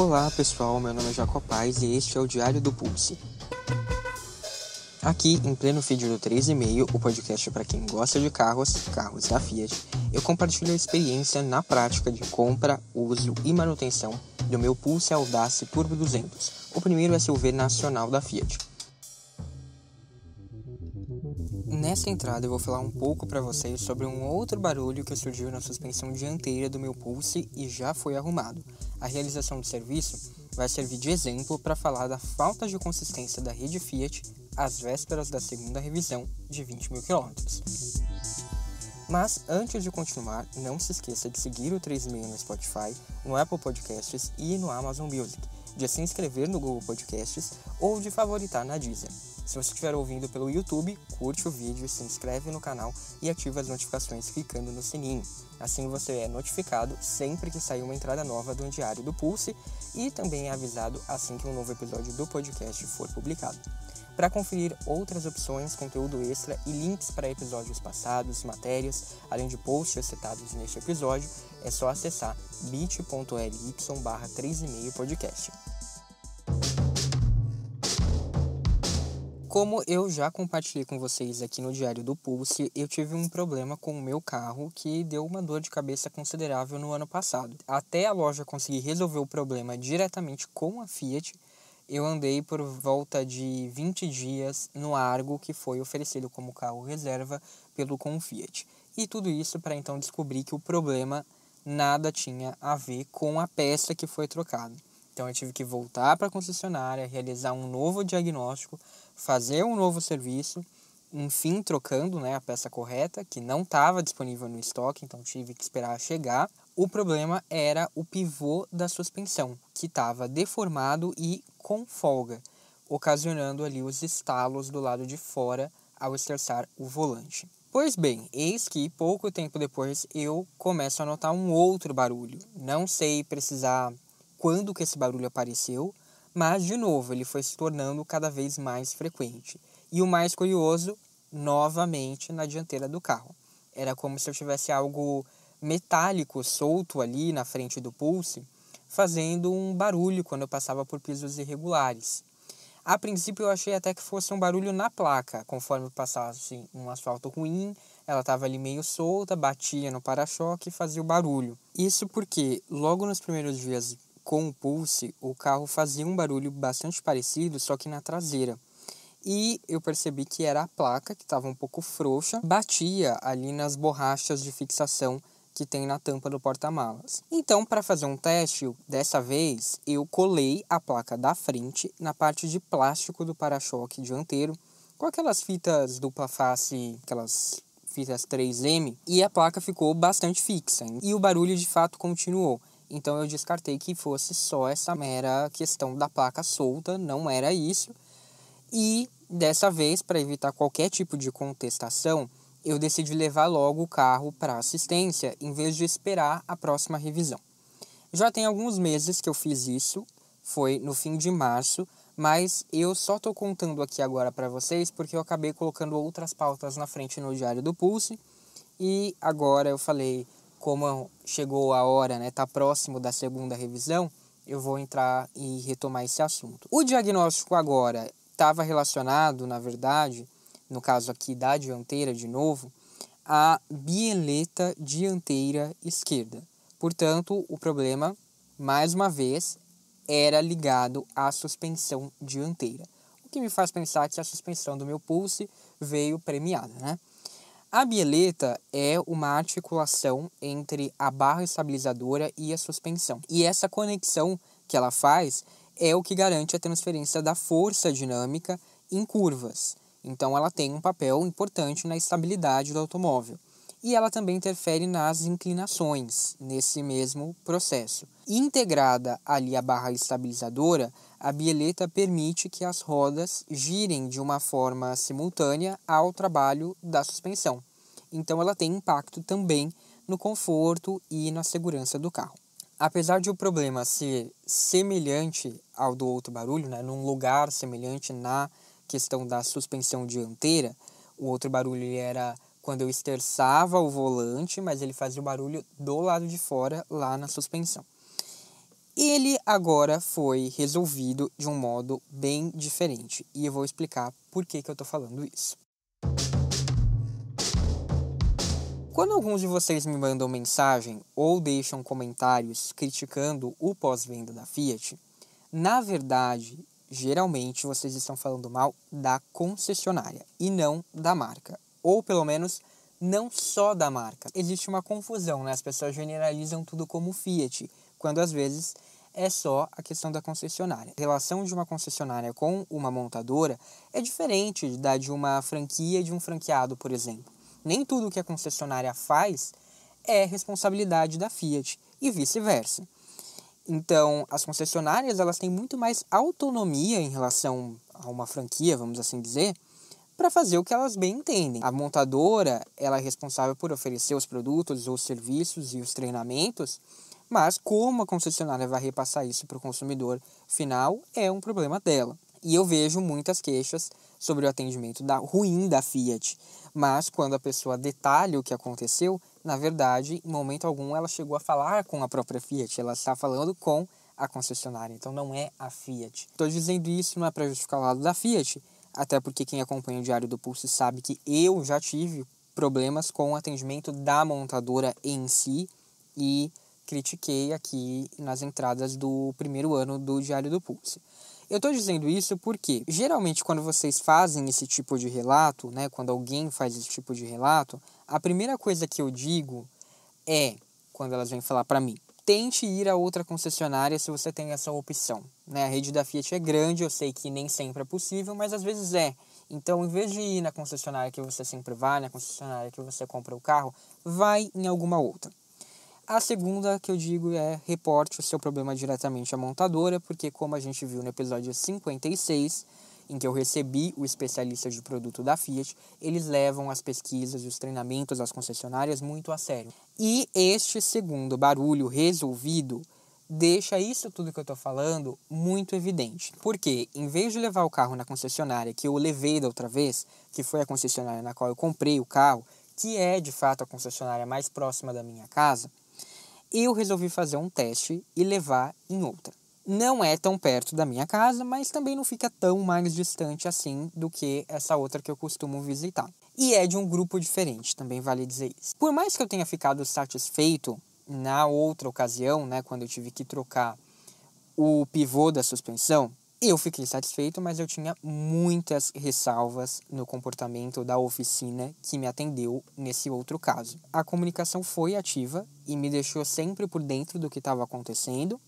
Olá pessoal, meu nome é Jacó Paz e este é o Diário do Pulse. Aqui, em pleno feed do 3,5, o podcast é para quem gosta de carros, carros da Fiat, eu compartilho a experiência na prática de compra, uso e manutenção do meu Pulse Audace Turbo 200, o primeiro SUV nacional da Fiat. Nessa entrada eu vou falar um pouco para vocês sobre um outro barulho que surgiu na suspensão dianteira do meu Pulse e já foi arrumado. A realização do serviço vai servir de exemplo para falar da falta de consistência da rede Fiat às vésperas da segunda revisão de 20 mil quilômetros. Mas antes de continuar, não se esqueça de seguir o 36 no Spotify, no Apple Podcasts e no Amazon Music, de se inscrever no Google Podcasts ou de favoritar na Deezer. Se você estiver ouvindo pelo YouTube, curte o vídeo, se inscreve no canal e ativa as notificações clicando no sininho. Assim você é notificado sempre que sair uma entrada nova do Diário do Pulse e também é avisado assim que um novo episódio do podcast for publicado. Para conferir outras opções, conteúdo extra e links para episódios passados, matérias, além de posts citados neste episódio, é só acessar bit.ly barra 3,5 podcast. Como eu já compartilhei com vocês aqui no Diário do Pulse, eu tive um problema com o meu carro que deu uma dor de cabeça considerável no ano passado. Até a loja conseguir resolver o problema diretamente com a Fiat, eu andei por volta de 20 dias no Argo que foi oferecido como carro reserva pelo Confiat. E tudo isso para então descobrir que o problema nada tinha a ver com a peça que foi trocada. Então eu tive que voltar para a concessionária, realizar um novo diagnóstico fazer um novo serviço, enfim trocando né, a peça correta, que não estava disponível no estoque, então tive que esperar chegar. O problema era o pivô da suspensão, que estava deformado e com folga, ocasionando ali os estalos do lado de fora ao estressar o volante. Pois bem, eis que pouco tempo depois eu começo a notar um outro barulho. Não sei precisar quando que esse barulho apareceu, mas, de novo, ele foi se tornando cada vez mais frequente. E o mais curioso, novamente na dianteira do carro. Era como se eu tivesse algo metálico solto ali na frente do pulse, fazendo um barulho quando eu passava por pisos irregulares. A princípio eu achei até que fosse um barulho na placa, conforme passasse um asfalto ruim, ela estava ali meio solta, batia no para-choque e fazia o barulho. Isso porque logo nos primeiros dias com o Pulse, o carro fazia um barulho bastante parecido, só que na traseira. E eu percebi que era a placa, que estava um pouco frouxa, batia ali nas borrachas de fixação que tem na tampa do porta-malas. Então, para fazer um teste, dessa vez eu colei a placa da frente na parte de plástico do para-choque dianteiro, com aquelas fitas dupla face, aquelas fitas 3M, e a placa ficou bastante fixa. E o barulho de fato continuou. Então eu descartei que fosse só essa mera questão da placa solta, não era isso. E dessa vez, para evitar qualquer tipo de contestação, eu decidi levar logo o carro para assistência em vez de esperar a próxima revisão. Já tem alguns meses que eu fiz isso, foi no fim de março, mas eu só estou contando aqui agora para vocês porque eu acabei colocando outras pautas na frente no Diário do Pulse e agora eu falei como chegou a hora, né, tá próximo da segunda revisão, eu vou entrar e retomar esse assunto. O diagnóstico agora estava relacionado, na verdade, no caso aqui da dianteira de novo, à bieleta dianteira esquerda. Portanto, o problema, mais uma vez, era ligado à suspensão dianteira. O que me faz pensar que a suspensão do meu pulse veio premiada, né? A bieleta é uma articulação entre a barra estabilizadora e a suspensão. E essa conexão que ela faz é o que garante a transferência da força dinâmica em curvas. Então ela tem um papel importante na estabilidade do automóvel. E ela também interfere nas inclinações nesse mesmo processo. Integrada ali a barra estabilizadora, a bieleta permite que as rodas girem de uma forma simultânea ao trabalho da suspensão. Então, ela tem impacto também no conforto e na segurança do carro. Apesar de o problema ser semelhante ao do outro barulho, né, num lugar semelhante na questão da suspensão dianteira, o outro barulho era quando eu esterçava o volante, mas ele fazia o barulho do lado de fora, lá na suspensão. Ele agora foi resolvido de um modo bem diferente e eu vou explicar por que, que eu estou falando isso. Quando alguns de vocês me mandam mensagem ou deixam comentários criticando o pós-venda da Fiat, na verdade, geralmente vocês estão falando mal da concessionária e não da marca, ou pelo menos não só da marca. Existe uma confusão, né? As pessoas generalizam tudo como Fiat quando às vezes é só a questão da concessionária. A relação de uma concessionária com uma montadora é diferente da de uma franquia de um franqueado, por exemplo. Nem tudo que a concessionária faz é responsabilidade da Fiat e vice-versa. Então, as concessionárias elas têm muito mais autonomia em relação a uma franquia, vamos assim dizer, para fazer o que elas bem entendem. A montadora ela é responsável por oferecer os produtos, os serviços e os treinamentos, mas como a concessionária vai repassar isso para o consumidor final é um problema dela. E eu vejo muitas queixas sobre o atendimento da ruim da Fiat. Mas quando a pessoa detalha o que aconteceu, na verdade, em momento algum ela chegou a falar com a própria Fiat, ela está falando com a concessionária, então não é a Fiat. Estou dizendo isso não é para justificar o lado da Fiat, até porque quem acompanha o Diário do Pulso sabe que eu já tive problemas com o atendimento da montadora em si e critiquei aqui nas entradas do primeiro ano do Diário do Pulse. Eu estou dizendo isso porque, geralmente, quando vocês fazem esse tipo de relato, né, quando alguém faz esse tipo de relato, a primeira coisa que eu digo é, quando elas vêm falar para mim, tente ir a outra concessionária se você tem essa opção. Né? A rede da Fiat é grande, eu sei que nem sempre é possível, mas às vezes é. Então, em vez de ir na concessionária que você sempre vai, na concessionária que você compra o carro, vai em alguma outra. A segunda que eu digo é reporte o seu problema diretamente à montadora, porque como a gente viu no episódio 56, em que eu recebi o especialista de produto da Fiat, eles levam as pesquisas e os treinamentos das concessionárias muito a sério. E este segundo barulho resolvido deixa isso tudo que eu estou falando muito evidente. Porque, em vez de levar o carro na concessionária que eu levei da outra vez, que foi a concessionária na qual eu comprei o carro, que é de fato a concessionária mais próxima da minha casa, eu resolvi fazer um teste e levar em outra. Não é tão perto da minha casa, mas também não fica tão mais distante assim do que essa outra que eu costumo visitar. E é de um grupo diferente, também vale dizer isso. Por mais que eu tenha ficado satisfeito na outra ocasião, né, quando eu tive que trocar o pivô da suspensão, eu fiquei satisfeito, mas eu tinha muitas ressalvas no comportamento da oficina que me atendeu nesse outro caso. A comunicação foi ativa e me deixou sempre por dentro do que estava acontecendo,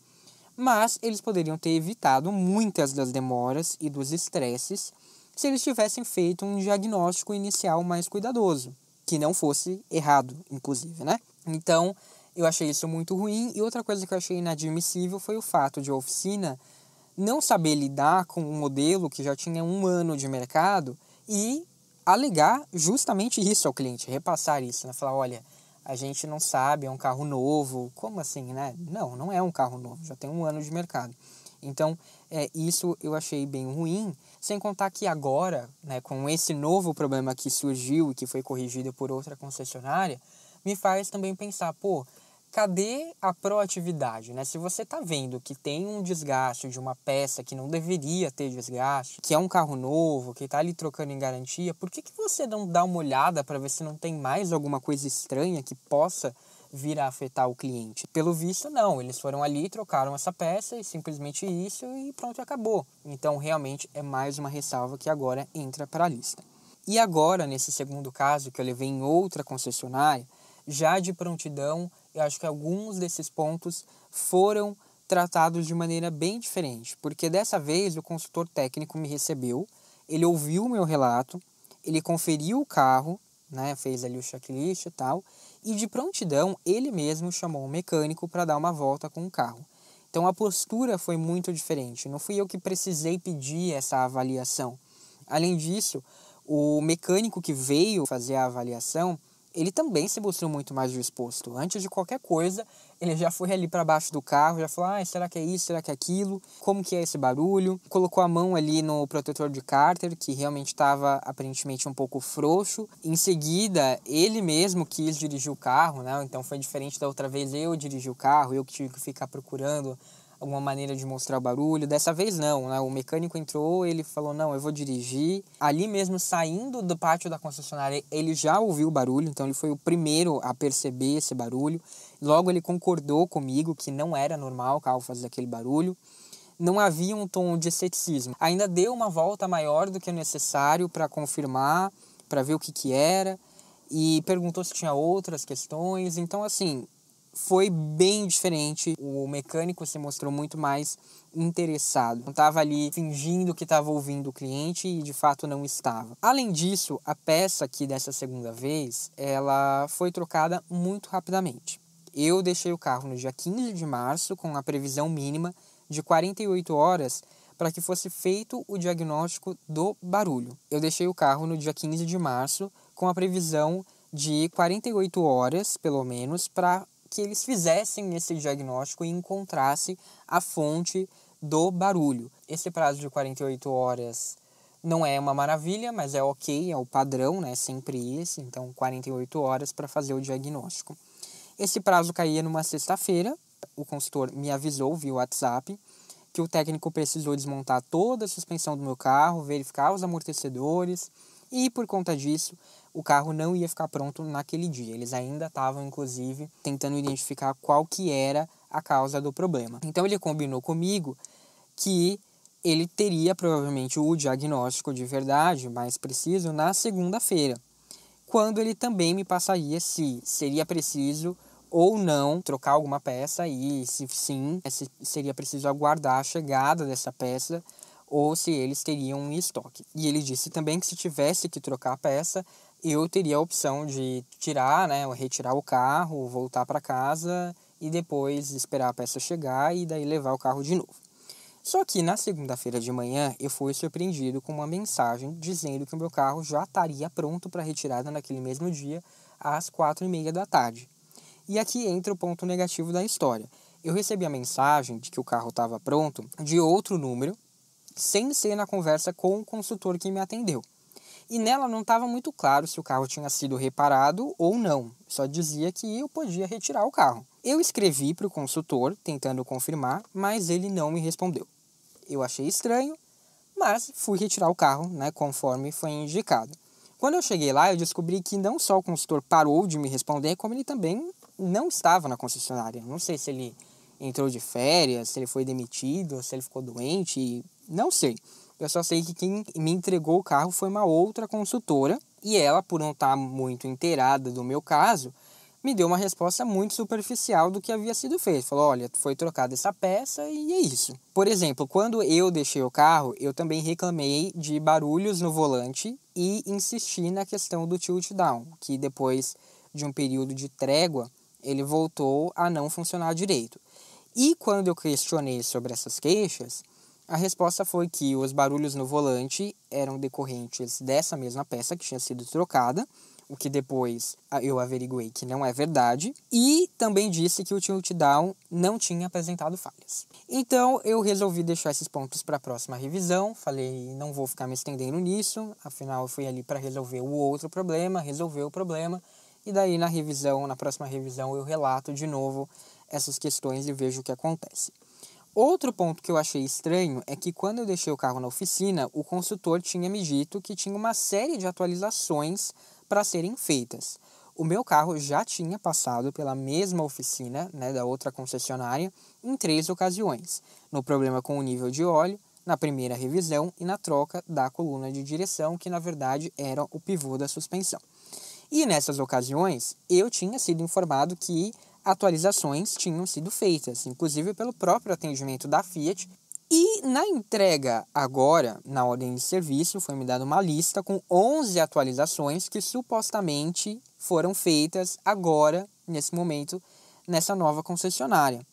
mas eles poderiam ter evitado muitas das demoras e dos estresses se eles tivessem feito um diagnóstico inicial mais cuidadoso, que não fosse errado, inclusive, né? Então, eu achei isso muito ruim. E outra coisa que eu achei inadmissível foi o fato de a oficina não saber lidar com um modelo que já tinha um ano de mercado e alegar justamente isso ao cliente, repassar isso, né? Falar, olha, a gente não sabe, é um carro novo, como assim, né? Não, não é um carro novo, já tem um ano de mercado. Então, é, isso eu achei bem ruim, sem contar que agora, né, com esse novo problema que surgiu e que foi corrigido por outra concessionária, me faz também pensar, pô, cadê a proatividade? Né? Se você está vendo que tem um desgaste de uma peça que não deveria ter desgaste, que é um carro novo, que está ali trocando em garantia, por que, que você não dá uma olhada para ver se não tem mais alguma coisa estranha que possa vir a afetar o cliente. Pelo visto, não. Eles foram ali, trocaram essa peça e simplesmente isso e pronto, acabou. Então, realmente, é mais uma ressalva que agora entra para a lista. E agora, nesse segundo caso que eu levei em outra concessionária, já de prontidão eu acho que alguns desses pontos foram tratados de maneira bem diferente, porque dessa vez o consultor técnico me recebeu, ele ouviu o meu relato, ele conferiu o carro, né, fez ali o checklist e tal, e de prontidão ele mesmo chamou o mecânico para dar uma volta com o carro. Então a postura foi muito diferente, não fui eu que precisei pedir essa avaliação. Além disso, o mecânico que veio fazer a avaliação, ele também se mostrou muito mais disposto. Antes de qualquer coisa, ele já foi ali para baixo do carro, já falou: ah, será que é isso? Será que é aquilo? Como que é esse barulho? Colocou a mão ali no protetor de cárter, que realmente estava aparentemente um pouco frouxo. Em seguida, ele mesmo quis dirigir o carro, né? Então foi diferente da outra vez eu dirigi o carro, eu que tive que ficar procurando alguma maneira de mostrar o barulho. Dessa vez não, né? O mecânico entrou, ele falou: "Não, eu vou dirigir". Ali mesmo saindo do pátio da concessionária, ele já ouviu o barulho, então ele foi o primeiro a perceber esse barulho. Logo ele concordou comigo que não era normal o carro fazer aquele barulho. Não havia um tom de ceticismo. Ainda deu uma volta maior do que o necessário para confirmar, para ver o que que era e perguntou se tinha outras questões. Então assim, foi bem diferente. O mecânico se mostrou muito mais interessado. Não estava ali fingindo que estava ouvindo o cliente e de fato não estava. Além disso, a peça aqui dessa segunda vez, ela foi trocada muito rapidamente. Eu deixei o carro no dia 15 de março com a previsão mínima de 48 horas para que fosse feito o diagnóstico do barulho. Eu deixei o carro no dia 15 de março com a previsão de 48 horas, pelo menos, para que eles fizessem esse diagnóstico e encontrasse a fonte do barulho. Esse prazo de 48 horas não é uma maravilha, mas é ok, é o padrão, né? Sempre esse, então 48 horas para fazer o diagnóstico. Esse prazo caía numa sexta-feira, o consultor me avisou via WhatsApp que o técnico precisou desmontar toda a suspensão do meu carro, verificar os amortecedores e, por conta disso, o carro não ia ficar pronto naquele dia. Eles ainda estavam, inclusive, tentando identificar qual que era a causa do problema. Então ele combinou comigo que ele teria provavelmente o diagnóstico de verdade, mais preciso, na segunda-feira, quando ele também me passaria se seria preciso ou não trocar alguma peça e, se sim, eh, se seria preciso aguardar a chegada dessa peça ou se eles teriam em estoque. E ele disse também que se tivesse que trocar a peça, eu teria a opção de tirar, né, retirar o carro, voltar para casa e depois esperar a peça chegar e daí levar o carro de novo. Só que na segunda-feira de manhã eu fui surpreendido com uma mensagem dizendo que o meu carro já estaria pronto para retirada naquele mesmo dia às quatro e meia da tarde. E aqui entra o ponto negativo da história. Eu recebi a mensagem de que o carro estava pronto de outro número, sem ser na conversa com o consultor que me atendeu e nela não estava muito claro se o carro tinha sido reparado ou não, só dizia que eu podia retirar o carro. Eu escrevi para o consultor tentando confirmar, mas ele não me respondeu. Eu achei estranho, mas fui retirar o carro, né, conforme foi indicado. Quando eu cheguei lá, eu descobri que não só o consultor parou de me responder, como ele também não estava na concessionária. Não sei se ele entrou de férias, se ele foi demitido, se ele ficou doente, não sei. Eu só sei que quem me entregou o carro foi uma outra consultora e ela, por não estar tá muito inteirada do meu caso, me deu uma resposta muito superficial do que havia sido feito. Falou: olha, foi trocada essa peça e é isso. Por exemplo, quando eu deixei o carro, eu também reclamei de barulhos no volante e insisti na questão do tilt down, que depois de um período de trégua, ele voltou a não funcionar direito. E quando eu questionei sobre essas queixas, a resposta foi que os barulhos no volante eram decorrentes dessa mesma peça que tinha sido trocada, o que depois ah, eu averiguei que não é verdade, e também disse que o tiltdown não tinha apresentado falhas. Então eu resolvi deixar esses pontos para a próxima revisão, falei, não vou ficar me estendendo nisso, afinal eu fui ali para resolver o outro problema, resolver o problema, e daí na revisão, na próxima revisão eu relato de novo essas questões e vejo o que acontece. Outro ponto que eu achei estranho é que quando eu deixei o carro na oficina, o consultor tinha me dito que tinha uma série de atualizações para serem feitas. O meu carro já tinha passado pela mesma oficina, né, da outra concessionária, em três ocasiões: no problema com o nível de óleo, na primeira revisão e na troca da coluna de direção, que na verdade era o pivô da suspensão. E nessas ocasiões, eu tinha sido informado que atualizações tinham sido feitas, inclusive pelo próprio atendimento da Fiat. E na entrega agora, na ordem de serviço, foi me dada uma lista com 11 atualizações que supostamente foram feitas agora, nesse momento, nessa nova concessionária.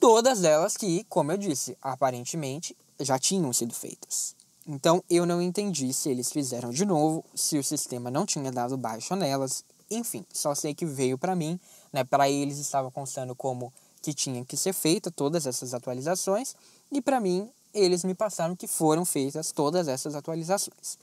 Todas elas que, como eu disse, aparentemente já tinham sido feitas. Então eu não entendi se eles fizeram de novo, se o sistema não tinha dado baixa nelas, enfim, só sei que veio para mim, né? Para eles estava constando como que tinha que ser feita todas essas atualizações e para mim eles me passaram que foram feitas todas essas atualizações.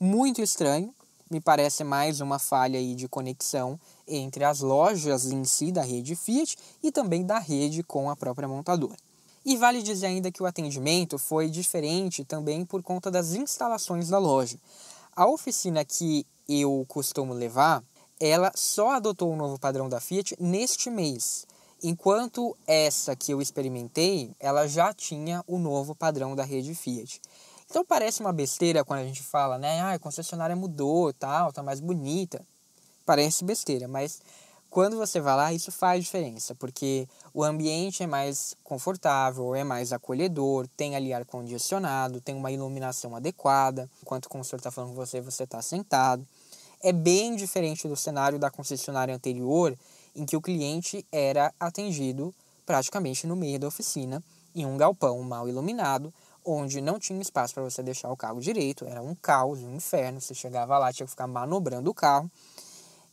Muito estranho, me parece mais uma falha aí de conexão entre as lojas em si da rede Fiat e também da rede com a própria montadora. E vale dizer ainda que o atendimento foi diferente também por conta das instalações da loja. A oficina que eu costumo levar, ela só adotou o novo padrão da Fiat neste mês, enquanto essa que eu experimentei, ela já tinha o novo padrão da rede Fiat. Então parece uma besteira quando a gente fala, né? Ah, a concessionária mudou, tal, tá mais bonita. Parece besteira, mas quando você vai lá, isso faz diferença, porque o ambiente é mais confortável, é mais acolhedor, tem ali ar condicionado, tem uma iluminação adequada. Enquanto o consultor está falando com você, você está sentado. É bem diferente do cenário da concessionária anterior, em que o cliente era atendido praticamente no meio da oficina, em um galpão mal iluminado, onde não tinha espaço para você deixar o carro direito, era um caos, um inferno. Você chegava lá, tinha que ficar manobrando o carro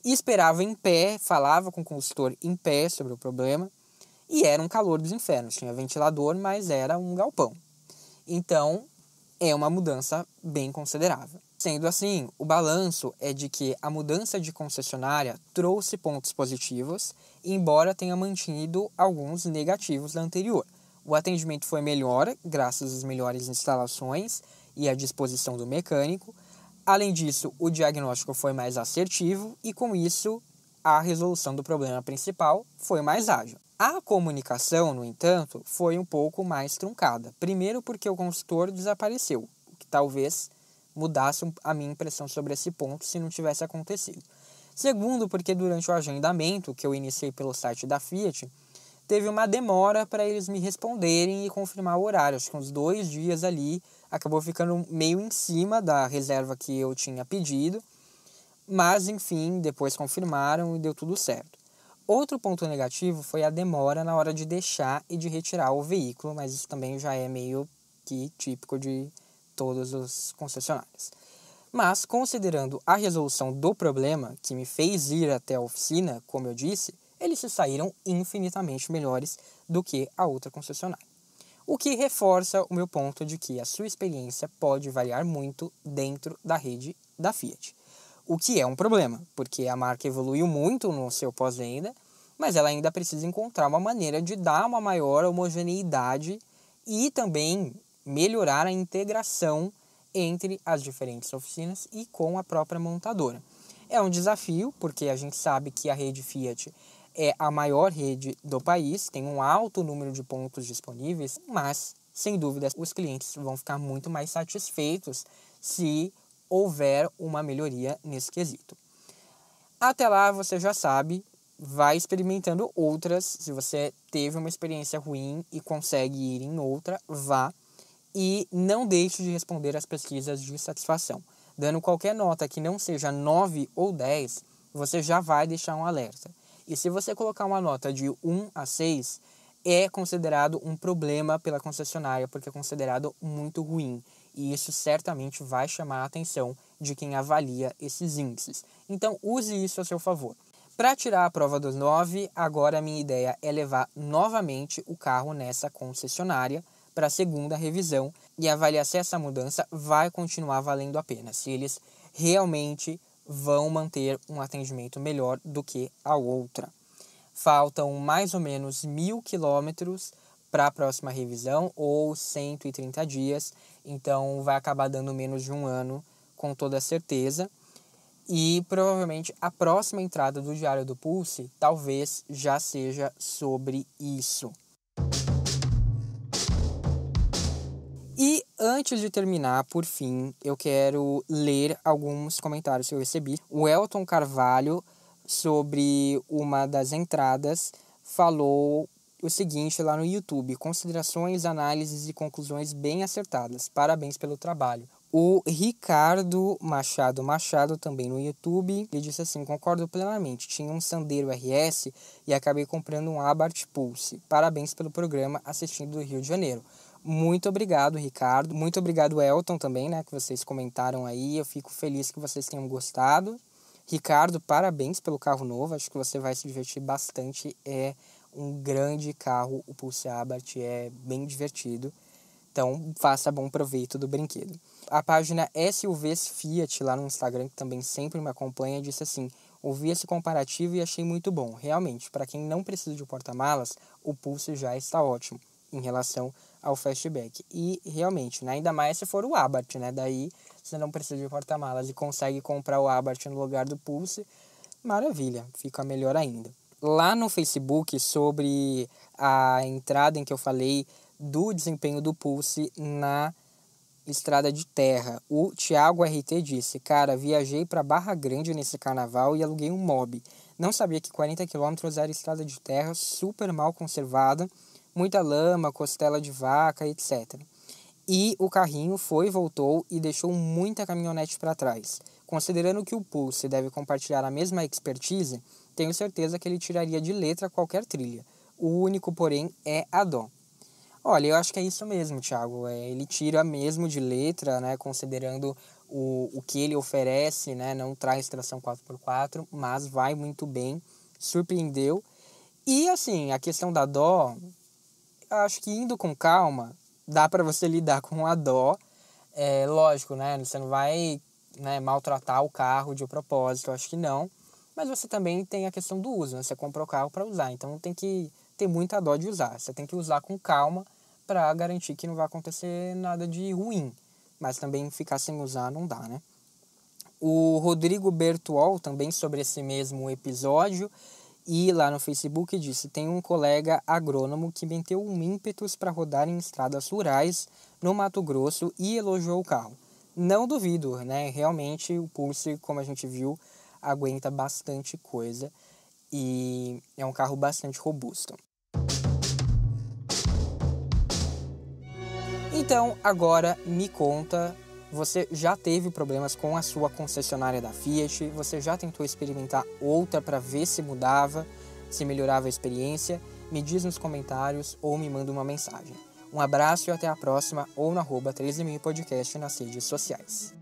e esperava em pé, falava com o consultor em pé sobre o problema, e era um calor dos infernos. Tinha ventilador, mas era um galpão. Então, é uma mudança bem considerável. Sendo assim, o balanço é de que a mudança de concessionária trouxe pontos positivos, embora tenha mantido alguns negativos da anterior. O atendimento foi melhor, graças às melhores instalações e à disposição do mecânico, Além disso, o diagnóstico foi mais assertivo e, com isso, a resolução do problema principal foi mais ágil. A comunicação, no entanto, foi um pouco mais truncada. Primeiro, porque o consultor desapareceu, o que talvez mudasse a minha impressão sobre esse ponto se não tivesse acontecido. Segundo, porque durante o agendamento, que eu iniciei pelo site da Fiat, teve uma demora para eles me responderem e confirmar o horário. Acho que uns dois dias ali acabou ficando meio em cima da reserva que eu tinha pedido. Mas, enfim, depois confirmaram e deu tudo certo. Outro ponto negativo foi a demora na hora de deixar e de retirar o veículo, mas isso também já é meio que típico de todos os concessionários. Mas, considerando a resolução do problema que me fez ir até a oficina, como eu disse, eles se saíram infinitamente melhores do que a outra concessionária. O que reforça o meu ponto de que a sua experiência pode variar muito dentro da rede da Fiat. O que é um problema, porque a marca evoluiu muito no seu pós-venda, mas ela ainda precisa encontrar uma maneira de dar uma maior homogeneidade e também melhorar a integração entre as diferentes oficinas e com a própria montadora. É um desafio, porque a gente sabe que a rede Fiat é a maior rede do país, tem um alto número de pontos disponíveis, mas, sem dúvida os clientes vão ficar muito mais satisfeitos se houver uma melhoria nesse quesito. Até lá, você já sabe, vai experimentando outras. Se você teve uma experiência ruim e consegue ir em outra, vá. E não deixe de responder às pesquisas de satisfação. Dando qualquer nota que não seja 9 ou 10, você já vai deixar um alerta. E se você colocar uma nota de 1 a 6, é considerado um problema pela concessionária, porque é considerado muito ruim. E isso certamente vai chamar a atenção de quem avalia esses índices. Então, use isso a seu favor. Para tirar a prova dos 9, agora a minha ideia é levar novamente o carro nessa concessionária para a segunda revisão e avaliar se essa mudança vai continuar valendo a pena, se eles realmente vão manter um atendimento melhor do que a outra. Faltam mais ou menos mil quilômetros para a próxima revisão, ou 130 dias, então vai acabar dando menos de um ano, com toda certeza. E provavelmente a próxima entrada do Diário do Pulse talvez já seja sobre isso. Antes de terminar, por fim, eu quero ler alguns comentários que eu recebi. O Elton Carvalho, sobre uma das entradas, falou o seguinte lá no YouTube: considerações, análises e conclusões bem acertadas. Parabéns pelo trabalho. O Ricardo Machado Machado, também no YouTube, ele disse assim: Concordo plenamente. Tinha um Sandeiro RS e acabei comprando um Abarth Pulse. Parabéns pelo programa assistindo do Rio de Janeiro. Muito obrigado, Ricardo. Muito obrigado, Elton, também, né? Que vocês comentaram aí. Eu fico feliz que vocês tenham gostado. Ricardo, parabéns pelo carro novo. Acho que você vai se divertir bastante. É um grande carro. O Pulse Abarth é bem divertido. Então, faça bom proveito do brinquedo. A página SUVs Fiat lá no Instagram, que também sempre me acompanha, disse assim: Ouvi esse comparativo e achei muito bom. Realmente, para quem não precisa de porta-malas, o Pulse já está ótimo em relação ao fastback. E realmente, né, ainda mais se for o Abarth, né? Daí você não precisa de porta-malas e consegue comprar o Abarth no lugar do Pulse. Maravilha, fica melhor ainda. Lá no Facebook, sobre a entrada em que eu falei do desempenho do Pulse na estrada de terra, o Thiago RT disse: Cara, viajei para Barra Grande nesse carnaval e aluguei um mob. Não sabia que 40 km era estrada de terra super mal conservada muita lama, costela de vaca, etc. E o carrinho foi, voltou e deixou muita caminhonete para trás. Considerando que o Pulse deve compartilhar a mesma expertise, tenho certeza que ele tiraria de letra qualquer trilha. O único, porém, é a dó. Olha, eu acho que é isso mesmo, Thiago. É, ele tira mesmo de letra, né, considerando o, o que ele oferece, né, não traz tração 4x4, mas vai muito bem, surpreendeu. E assim, a questão da dó, acho que indo com calma, dá para você lidar com a dó. É lógico, né? Você não vai né, maltratar o carro de propósito, acho que não. Mas você também tem a questão do uso, né? Você comprou o carro para usar, então tem que ter muita dó de usar. Você tem que usar com calma para garantir que não vai acontecer nada de ruim. Mas também ficar sem usar não dá, né? O Rodrigo Bertual também sobre esse mesmo episódio, e lá no Facebook disse: tem um colega agrônomo que meteu um ímpetus para rodar em estradas rurais no Mato Grosso e elogiou o carro. Não duvido, né? Realmente o Pulse, como a gente viu, aguenta bastante coisa e é um carro bastante robusto. Então, agora me conta você já teve problemas com a sua concessionária da Fiat, você já tentou experimentar outra para ver se mudava, se melhorava a experiência, me diz nos comentários ou me manda uma mensagem. Um abraço e até a próxima ou no arroba 13 podcast nas redes sociais.